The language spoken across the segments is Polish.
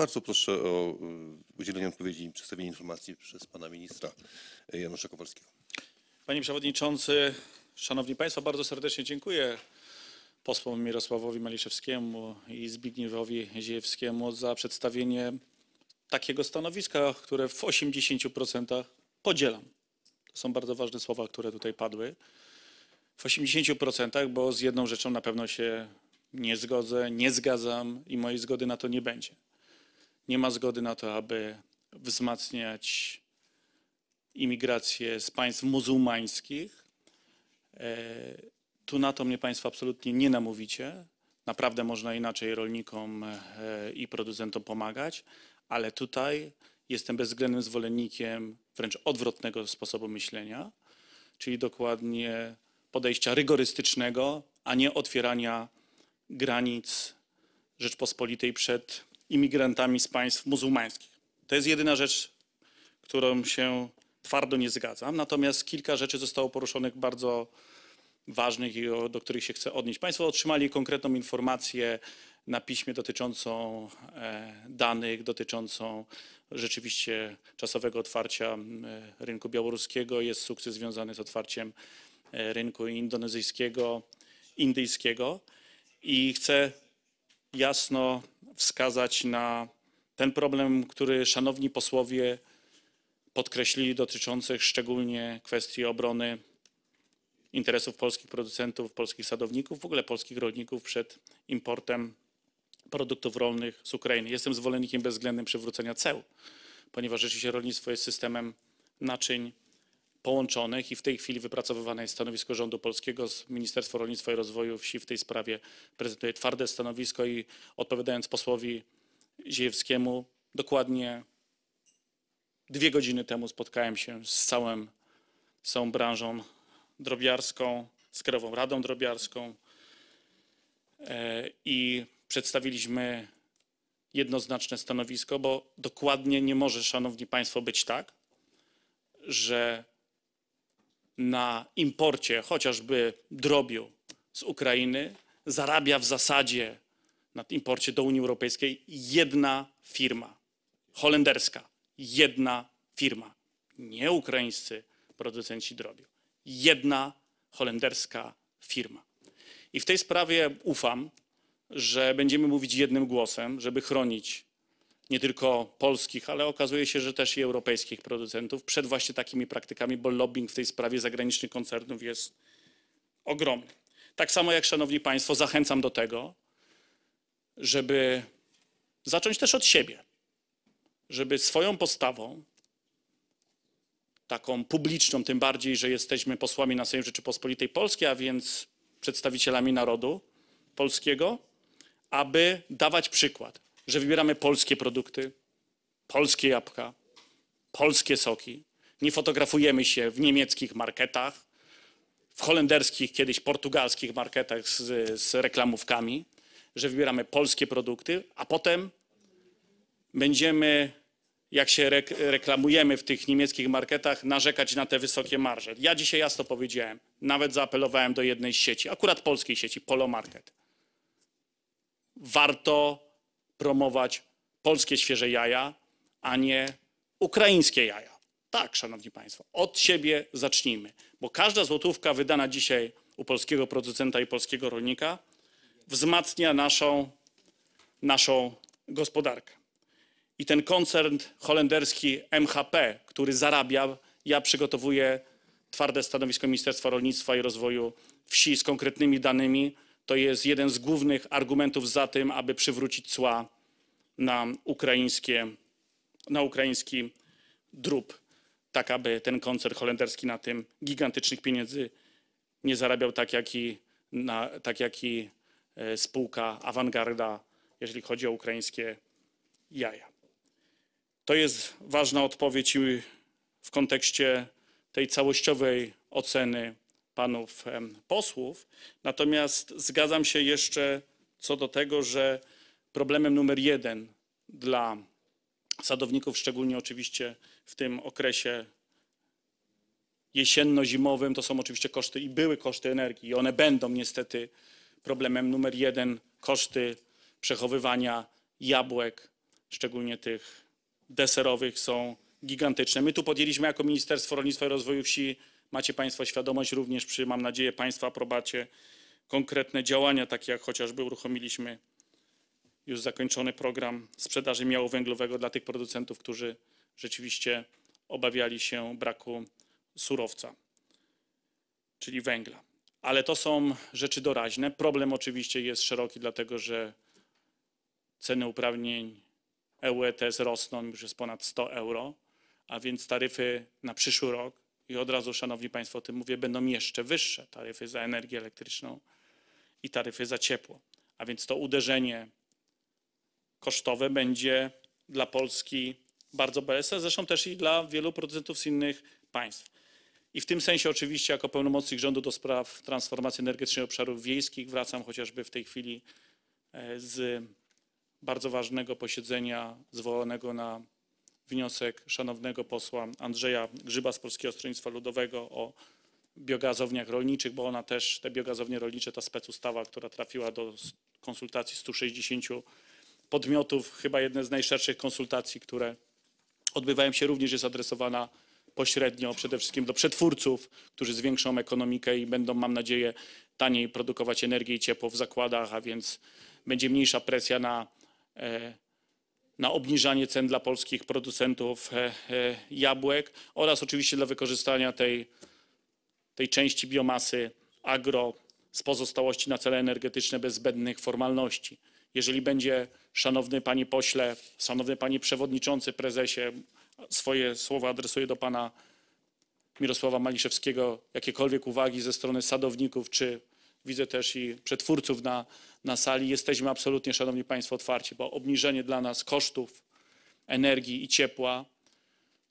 Bardzo proszę o y, udzielenie odpowiedzi i przedstawienie informacji przez pana ministra y, Janusza Kowalskiego. Panie przewodniczący, szanowni państwo, bardzo serdecznie dziękuję posłom Mirosławowi Maliszewskiemu i Zbigniewowi Ziejewskiemu za przedstawienie takiego stanowiska, które w 80% podzielam. To są bardzo ważne słowa, które tutaj padły. W 80%, bo z jedną rzeczą na pewno się nie zgodzę, nie zgadzam i mojej zgody na to nie będzie. Nie ma zgody na to, aby wzmacniać imigrację z państw muzułmańskich. E, tu na to mnie Państwo absolutnie nie namówicie. Naprawdę można inaczej rolnikom e, i producentom pomagać, ale tutaj jestem bezwzględnym zwolennikiem wręcz odwrotnego sposobu myślenia, czyli dokładnie podejścia rygorystycznego, a nie otwierania granic Rzeczpospolitej przed imigrantami z państw muzułmańskich. To jest jedyna rzecz, którą się twardo nie zgadzam. Natomiast kilka rzeczy zostało poruszonych bardzo ważnych i do których się chcę odnieść. Państwo otrzymali konkretną informację na piśmie dotyczącą e, danych, dotyczącą rzeczywiście czasowego otwarcia rynku białoruskiego. Jest sukces związany z otwarciem e, rynku indonezyjskiego, indyjskiego i chcę jasno wskazać na ten problem, który szanowni posłowie podkreślili, dotyczących szczególnie kwestii obrony interesów polskich producentów, polskich sadowników, w ogóle polskich rolników przed importem produktów rolnych z Ukrainy. Jestem zwolennikiem bezwzględnym przywrócenia ceł, ponieważ rzeczywiście rolnictwo jest systemem naczyń połączonych i w tej chwili wypracowywane jest stanowisko rządu polskiego. Ministerstwo Rolnictwa i Rozwoju Wsi w tej sprawie prezentuje twarde stanowisko i odpowiadając posłowi Ziejewskiemu, dokładnie dwie godziny temu spotkałem się z całym, całą branżą drobiarską, z Krajową Radą Drobiarską e, i przedstawiliśmy jednoznaczne stanowisko, bo dokładnie nie może, szanowni państwo, być tak, że na imporcie chociażby drobiu z Ukrainy zarabia w zasadzie na imporcie do Unii Europejskiej jedna firma holenderska, jedna firma, nie ukraińscy producenci drobiu, jedna holenderska firma. I w tej sprawie ufam, że będziemy mówić jednym głosem, żeby chronić nie tylko polskich, ale okazuje się, że też i europejskich producentów przed właśnie takimi praktykami, bo lobbying w tej sprawie zagranicznych koncernów jest ogromny. Tak samo jak, Szanowni Państwo, zachęcam do tego, żeby zacząć też od siebie, żeby swoją postawą, taką publiczną, tym bardziej, że jesteśmy posłami na Sejm Rzeczypospolitej Polskiej, a więc przedstawicielami narodu polskiego, aby dawać przykład, że wybieramy polskie produkty, polskie jabłka, polskie soki. Nie fotografujemy się w niemieckich marketach, w holenderskich, kiedyś portugalskich marketach z, z reklamówkami, że wybieramy polskie produkty, a potem będziemy jak się reklamujemy w tych niemieckich marketach, narzekać na te wysokie marże. Ja dzisiaj jasno powiedziałem, nawet zaapelowałem do jednej z sieci, akurat polskiej sieci, Polo Market. Warto promować polskie świeże jaja, a nie ukraińskie jaja. Tak, szanowni państwo, od siebie zacznijmy, bo każda złotówka wydana dzisiaj u polskiego producenta i polskiego rolnika wzmacnia naszą, naszą gospodarkę. I ten koncern holenderski MHP, który zarabia, ja przygotowuję twarde stanowisko Ministerstwa Rolnictwa i Rozwoju Wsi z konkretnymi danymi, to jest jeden z głównych argumentów za tym, aby przywrócić cła na, ukraińskie, na ukraiński drób, tak aby ten koncert holenderski na tym gigantycznych pieniędzy nie zarabiał tak jak i, na, tak jak i e, spółka Awangarda, jeżeli chodzi o ukraińskie jaja. To jest ważna odpowiedź w kontekście tej całościowej oceny panów posłów. Natomiast zgadzam się jeszcze co do tego, że problemem numer jeden dla sadowników, szczególnie oczywiście w tym okresie jesienno-zimowym, to są oczywiście koszty i były koszty energii i one będą niestety problemem numer jeden, koszty przechowywania jabłek, szczególnie tych deserowych są gigantyczne. My tu podjęliśmy jako Ministerstwo Rolnictwa i Rozwoju Wsi, macie Państwo świadomość również przy, mam nadzieję, Państwa aprobacie, konkretne działania, takie jak chociażby uruchomiliśmy już zakończony program sprzedaży miału węglowego dla tych producentów, którzy rzeczywiście obawiali się braku surowca, czyli węgla. Ale to są rzeczy doraźne. Problem oczywiście jest szeroki, dlatego że ceny uprawnień EU ETS rosną, już jest ponad 100 euro a więc taryfy na przyszły rok, i od razu, Szanowni Państwo, o tym mówię, będą jeszcze wyższe taryfy za energię elektryczną i taryfy za ciepło. A więc to uderzenie kosztowe będzie dla Polski bardzo bolesne, zresztą też i dla wielu producentów z innych państw. I w tym sensie oczywiście jako pełnomocnik rządu do spraw transformacji energetycznej obszarów wiejskich wracam chociażby w tej chwili e, z bardzo ważnego posiedzenia zwołanego na wniosek szanownego posła Andrzeja Grzyba z Polskiego Stronnictwa Ludowego o biogazowniach rolniczych, bo ona też, te biogazownie rolnicze, ta specustawa, która trafiła do konsultacji 160 podmiotów, chyba jedne z najszerszych konsultacji, które odbywają się, również jest adresowana pośrednio przede wszystkim do przetwórców, którzy zwiększą ekonomikę i będą, mam nadzieję, taniej produkować energię i ciepło w zakładach, a więc będzie mniejsza presja na e, na obniżanie cen dla polskich producentów e, e, jabłek oraz oczywiście dla wykorzystania tej, tej części biomasy agro z pozostałości na cele energetyczne bez zbędnych formalności. Jeżeli będzie, szanowny panie pośle, szanowny panie przewodniczący, prezesie, swoje słowa adresuję do pana Mirosława Maliszewskiego, jakiekolwiek uwagi ze strony sadowników czy Widzę też i przetwórców na, na sali. Jesteśmy absolutnie, Szanowni Państwo, otwarci, bo obniżenie dla nas kosztów energii i ciepła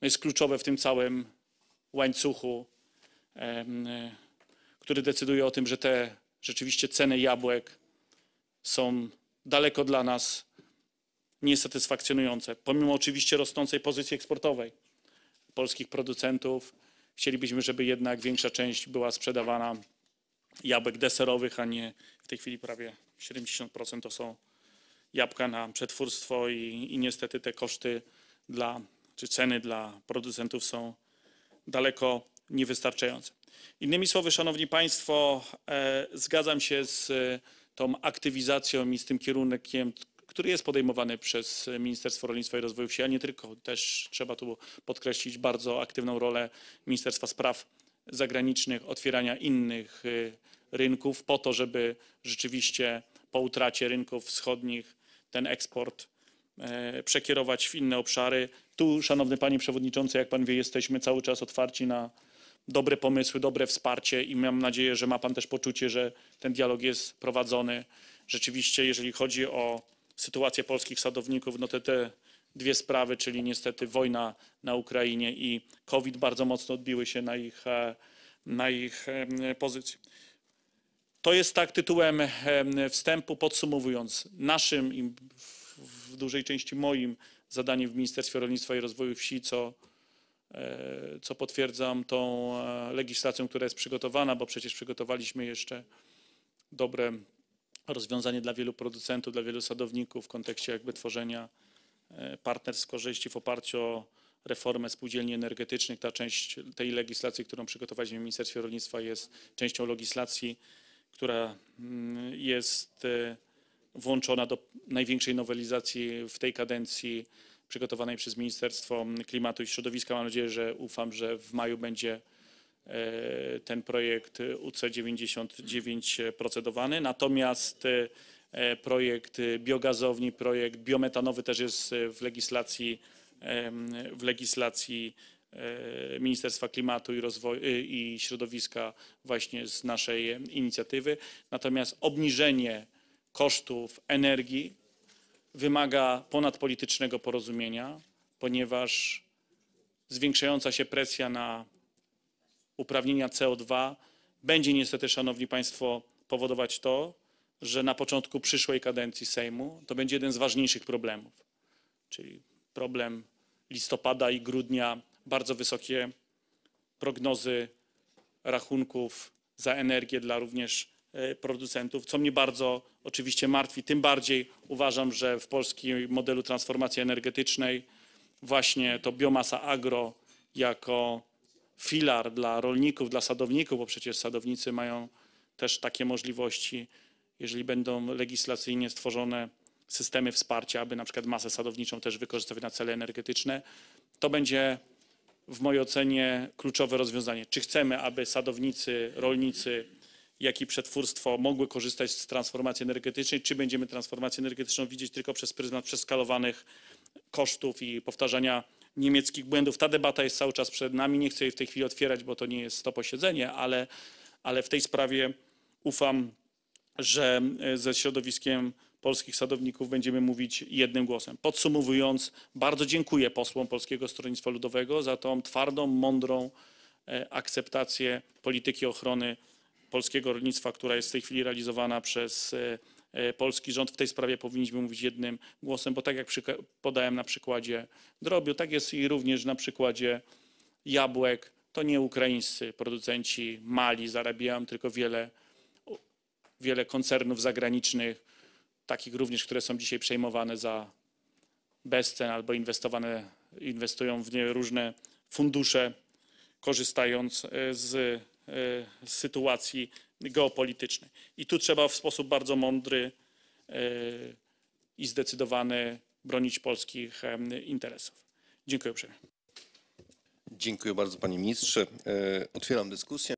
no, jest kluczowe w tym całym łańcuchu, który decyduje o tym, że te rzeczywiście ceny jabłek są daleko dla nas niesatysfakcjonujące. Pomimo oczywiście rosnącej pozycji eksportowej polskich producentów, chcielibyśmy, żeby jednak większa część była sprzedawana jabłek deserowych, a nie w tej chwili prawie 70% to są jabłka na przetwórstwo i, i niestety te koszty dla, czy ceny dla producentów są daleko niewystarczające. Innymi słowy, Szanowni Państwo, e, zgadzam się z e, tą aktywizacją i z tym kierunkiem, który jest podejmowany przez Ministerstwo Rolnictwa i Rozwoju Wsi, a nie tylko. Też trzeba tu podkreślić bardzo aktywną rolę Ministerstwa Spraw zagranicznych, otwierania innych y, rynków po to, żeby rzeczywiście po utracie rynków wschodnich ten eksport e, przekierować w inne obszary. Tu, szanowny panie przewodniczący, jak pan wie, jesteśmy cały czas otwarci na dobre pomysły, dobre wsparcie i mam nadzieję, że ma pan też poczucie, że ten dialog jest prowadzony. Rzeczywiście, jeżeli chodzi o sytuację polskich sadowników, no te, te dwie sprawy, czyli niestety wojna na Ukrainie i COVID bardzo mocno odbiły się na ich, e, na ich e, pozycji. To jest tak tytułem e, wstępu. Podsumowując, naszym i w dużej części moim zadaniem w Ministerstwie Rolnictwa i Rozwoju Wsi, co, co potwierdzam tą legislacją, która jest przygotowana, bo przecież przygotowaliśmy jeszcze dobre rozwiązanie dla wielu producentów, dla wielu sadowników w kontekście jakby tworzenia E, partnerstw korzyści w oparciu o reformę spółdzielni energetycznych. Ta część tej legislacji, którą przygotowaliśmy w Ministerstwie Rolnictwa jest częścią legislacji, która mm, jest e, włączona do największej nowelizacji w tej kadencji przygotowanej przez Ministerstwo Klimatu i Środowiska. Mam nadzieję, że ufam, że w maju będzie e, ten projekt UC99 procedowany. Natomiast E, projekt y, biogazowni, projekt biometanowy też jest y, w legislacji, w legislacji e, Ministerstwa Klimatu i, Rozwoju, y, i Środowiska właśnie z naszej inicjatywy. Natomiast obniżenie kosztów energii wymaga ponadpolitycznego porozumienia, ponieważ zwiększająca się presja na uprawnienia CO2 będzie niestety, Szanowni Państwo, powodować to, że na początku przyszłej kadencji Sejmu to będzie jeden z ważniejszych problemów, czyli problem listopada i grudnia, bardzo wysokie prognozy rachunków za energię dla również e, producentów, co mnie bardzo oczywiście martwi. Tym bardziej uważam, że w polskim modelu transformacji energetycznej właśnie to biomasa agro jako filar dla rolników, dla sadowników, bo przecież sadownicy mają też takie możliwości, jeżeli będą legislacyjnie stworzone systemy wsparcia, aby na przykład masę sadowniczą też wykorzystywać na cele energetyczne, to będzie w mojej ocenie kluczowe rozwiązanie. Czy chcemy, aby sadownicy, rolnicy, jak i przetwórstwo mogły korzystać z transformacji energetycznej, czy będziemy transformację energetyczną widzieć tylko przez pryzmat przeskalowanych kosztów i powtarzania niemieckich błędów. Ta debata jest cały czas przed nami. Nie chcę jej w tej chwili otwierać, bo to nie jest to posiedzenie, ale, ale w tej sprawie ufam że e, ze środowiskiem polskich sadowników będziemy mówić jednym głosem. Podsumowując, bardzo dziękuję posłom Polskiego Stronnictwa Ludowego za tą twardą, mądrą e, akceptację polityki ochrony polskiego rolnictwa, która jest w tej chwili realizowana przez e, polski rząd. W tej sprawie powinniśmy mówić jednym głosem, bo tak jak podałem na przykładzie drobiu, tak jest i również na przykładzie jabłek. To nie ukraińscy producenci mali zarabiają, tylko wiele wiele koncernów zagranicznych, takich również, które są dzisiaj przejmowane za bezcen albo inwestowane, inwestują w nie różne fundusze, korzystając e, z, e, z sytuacji geopolitycznej. I tu trzeba w sposób bardzo mądry e, i zdecydowany bronić polskich interesów. Dziękuję uprzejmie. Dziękuję bardzo panie ministrze. Otwieram dyskusję.